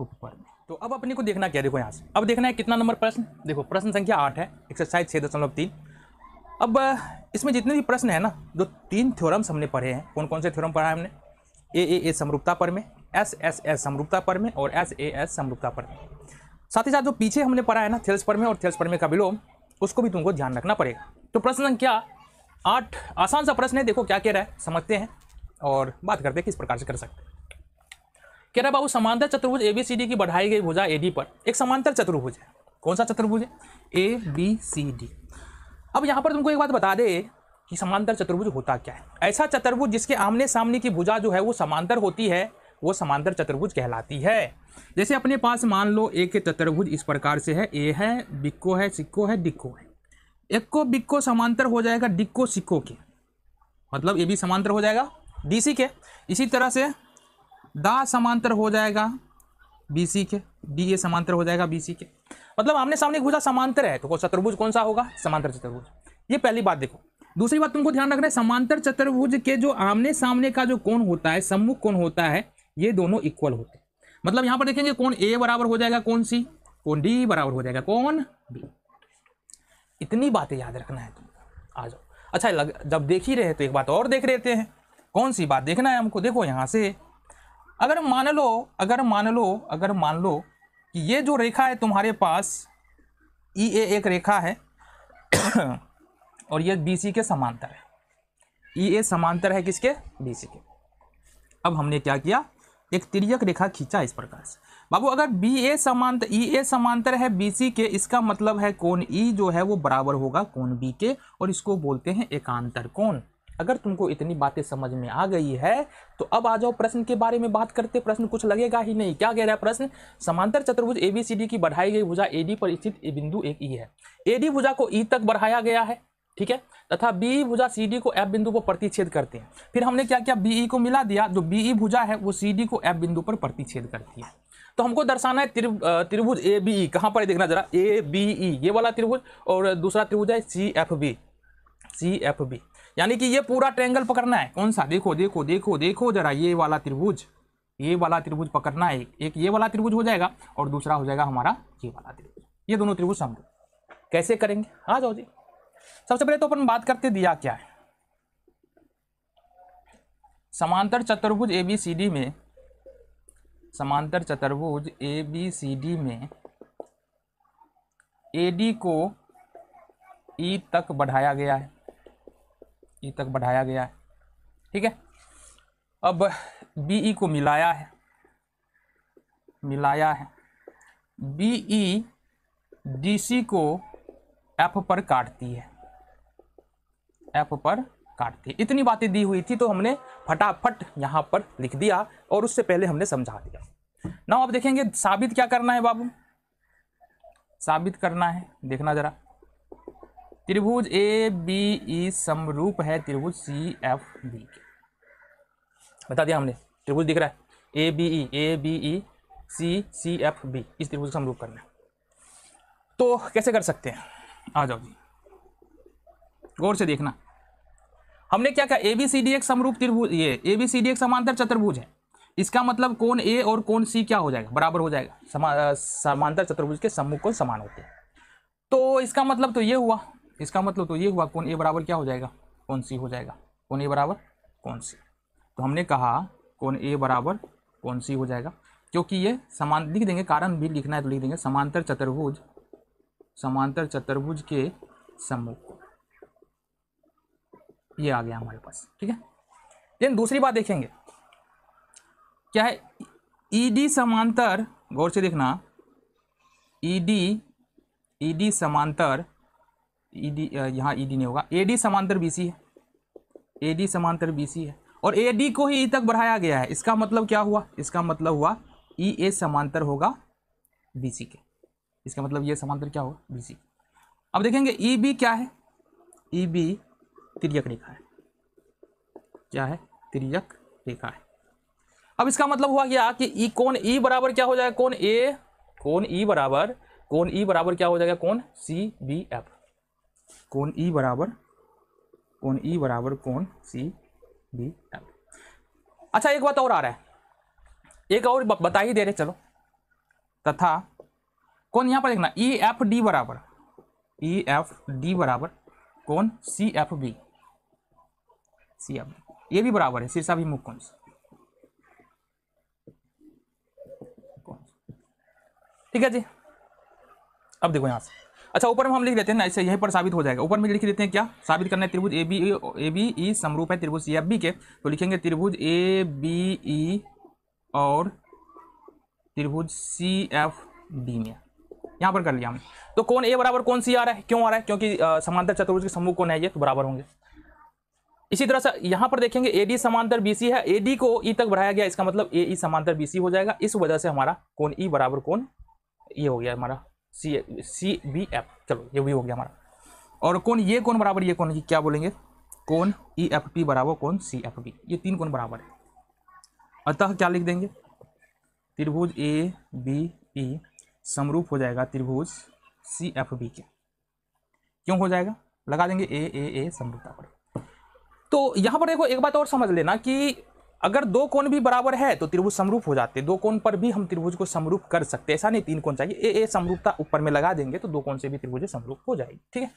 ऊपर में तो अब अपने को देखना क्या देखो यहाँ से अब देखना है कितना नंबर प्रश्न देखो प्रश्न संख्या आठ है एक्सरसाइज छः दशमलव तीन अब इसमें जितने भी प्रश्न हैं ना जो तीन थ्योरम्स हमने पढ़े हैं कौन कौन से थ्योरम पढ़ा है हमने ए ए ए समरूपता पर में एस एस एस समरूपता पर में और एस ए एस समरूपता पर में साथ ही साथ जो पीछे हमने पढ़ा है ना थेल्स पर में और थेल्स पर में का विलोम उसको भी तुमको ध्यान रखना पड़ेगा तो प्रश्न संख्या आठ आसान सा प्रश्न है देखो क्या कह रहा है समझते हैं और बात करते हैं किस प्रकार से कर सकते हैं कह रहा बाबू समांतर चतुर्भुज एबीसीडी की बढ़ाई गई भुजा एडी पर एक समांतर चतुर्भुज है कौन सा चतुर्भुज है ए बी सी डी अब यहाँ पर तुमको एक बात बता दे कि समांतर चतुर्भुज होता क्या है ऐसा चतुर्भुज जिसके आमने सामने की भुजा जो है वो समांतर होती है वो समांतर चतुर्भुज कहलाती है जैसे अपने पास मान लो एक चतुर्भुज इस प्रकार से है ए है बिक्को है सिक्को है डिक्को है एक्को बिक्को समांतर हो जाएगा डिक्को सिक्को के मतलब ए भी समांतर हो जाएगा सी के इसी तरह से दा समांतर हो जाएगा सी के डी ए समांतर हो जाएगा सी के मतलब आमने सामने भुजा समांतर है तो कौन चतुर्भुज कौन सा होगा समांतर चतुर्भुज ये पहली बात देखो दूसरी बात तुमको ध्यान रखना है समांतर चतुर्भुज के जो आमने सामने का जो कोण होता है सम्मुख कोण होता है ये दोनों इक्वल होते हैं मतलब यहां पर देखेंगे कौन ए बराबर हो जाएगा कौन सी कौन डी बराबर हो जाएगा कौन बी इतनी बातें याद रखना है तुमको आ जाओ अच्छा लग जब देख ही रहे तो एक बात और देख रहते हैं कौन सी बात देखना है हमको देखो यहाँ से अगर मान लो अगर मान लो अगर मान लो कि ये जो रेखा है तुम्हारे पास ई e ए एक रेखा है और ये बी सी के समांतर है ई e ए समांतर है किसके बी सी के अब हमने क्या किया एक तिरक रेखा खींचा इस प्रकार से बाबू अगर बी ए समांतर ई e ए समांतर है बी सी के इसका मतलब है कोण ई e जो है वो बराबर होगा कोण बी के और इसको बोलते हैं एकांतर कोण अगर तुमको इतनी बातें समझ में आ गई है तो अब आ जाओ प्रश्न के बारे में बात करते प्रश्न कुछ लगेगा ही नहीं क्या कह रहा है प्रश्न समांतर चतुर्भुज एबीसीडी की बढ़ाई गई भुजा एडी पर स्थित बिंदु एक ई e है एडी भुजा को ई e तक बढ़ाया गया है ठीक है तथा बी भुजा सी डी को एफ बिंदु पर प्रतिच्छेद करते हैं फिर हमने क्या किया बीई e को मिला दिया जो बीई भुजा है वो सी डी को एफ बिंदु पर प्रतिच्छेद करती है तो हमको दर्शाना है त्रिभुज ए बी ई कहाँ पर देखना जरा ए बी ई ये वाला त्रिभुज और दूसरा त्रिभुज है C F B C F B यानी कि ये पूरा ट्रेंगल पकड़ना है कौन सा देखो देखो देखो देखो जरा ये वाला त्रिभुज ये वाला त्रिभुज पकड़ना है एक ये वाला त्रिभुज हो जाएगा और दूसरा हो जाएगा हमारा ये वाला त्रिभुज ये दोनों त्रिभुज समझो कैसे करेंगे आ जाओ जी सबसे पहले तो अपन बात करते दिया क्या है समांतर चतुर्भुज ए बी सी डी में समांतर चतुर्भुज ए बी सी डी में ए डी को ई e तक बढ़ाया गया है तक बढ़ाया गया है ठीक है अब बी ई e को मिलाया है मिलाया है बी ई डी सी को एफ पर काटती है एफ पर काटती है इतनी बातें दी हुई थी तो हमने फटाफट यहाँ पर लिख दिया और उससे पहले हमने समझा दिया ना अब देखेंगे साबित क्या करना है बाबू साबित करना है देखना जरा त्रिभुज ए बी ई समरूप है त्रिभुज सी एफ बी के बता दिया हमने त्रिभुज दिख रहा है A B E A B E C C F B इस त्रिभुज का समरूप करना है तो कैसे कर सकते हैं आ जाओ जी गौर से देखना हमने क्या कहा ए बी सी डी एक समरूप त्रिभुज ये ए बी सी डी एक समांतर चतुर्भुज है इसका मतलब कौन ए और कौन सी क्या हो जाएगा बराबर हो जाएगा समा, समांतर चतुर्भुज के सम्मुख को समान होते हैं तो इसका मतलब तो ये हुआ इसका मतलब तो ये हुआ कौन ए बराबर क्या हो जाएगा कौन सी हो जाएगा कौन ए बराबर कौन सी तो हमने कहा कौन ए बराबर कौन सी हो जाएगा क्योंकि ये समान लिख देंगे कारण भी लिखना है तो लिख देंगे समांतर चतुर्भुज समांतर चतुर्भुज के सम्मुख ये आ गया हमारे पास ठीक है लेकिन दूसरी बात देखेंगे क्या है ईडी e समांतर गौर से देखना ईडी e ईडी e समांतर ई e यहाँ ई e डी नहीं होगा ए डी समांतर बी सी है ए डी समांतर बी सी है और ए डी को ही ई e तक बढ़ाया गया है इसका मतलब क्या हुआ इसका मतलब हुआ ई ए समांतर होगा बी सी के इसका मतलब ये समांतर क्या होगा बीसी अब देखेंगे ई बी क्या है ई बी तिरक रेखा है क्या है तिरक रेखा है अब इसका मतलब हुआ क्या कि ई कौन ई बराबर क्या हो जाएगा कौन ए कौन ई बराबर कौन ई बराबर क्या हो जाएगा कौन सी बी एफ कोण ई बराबर कोण ई बराबर कोण सी बी एल अच्छा एक बात और आ रहा है एक और बता ही दे रहे चलो तथा कौन यहां पर देखना ई एफ डी बराबर ई एफ डी बराबर कौन C F B C F ये भी बराबर है सिरसा भी मुख कौन सा ठीक है जी अब देखो यहां से अच्छा ऊपर में हम लिख देते हैं ना इससे यहीं पर साबित हो जाएगा ऊपर में लिख देते हैं क्या साबित करना है त्रिभुज ए बी ए बी ई समरूप है त्रिभुज सी एफ बी के तो लिखेंगे त्रिभुज ए बी ई और त्रिभुज सी एफ बी में यहाँ पर कर लिया हमने तो कौन ए बराबर कौन सी आ रहा है क्यों आ रहा है क्योंकि समांतर चतुर्भुज के समूह कौन है ये तो बराबर होंगे इसी तरह से यहाँ पर देखेंगे ए डी समांतर बी सी है ए डी को ई तक बढ़ाया गया इसका मतलब ए ई समांतर बी सी हो जाएगा इस वजह से हमारा कौन ई बराबर कौन ये हो गया हमारा सी सी बी एफ चलो ये भी हो गया हमारा और कौन ये कौन बराबर ये कौन है क्या बोलेंगे कौन ई एफ पी बराबर कौन सी एफ बी ये तीन कौन बराबर है अतः क्या लिख देंगे त्रिभुज ए बी ई समरूप हो जाएगा त्रिभुज सी एफ बी के क्यों हो जाएगा लगा देंगे ए ए ए समरूपता पर तो यहाँ पर देखो एक बात और समझ लेना कि अगर दो कोण भी बराबर है तो त्रिभुज समरूप हो जाते हैं दो कोण पर भी हम त्रिभुज को समरूप कर सकते हैं ऐसा नहीं तीन कोण चाहिए ए ए समरूपता ऊपर में लगा देंगे तो दो कोण से भी त्रिभुज समरूप हो जाएगी ठीक है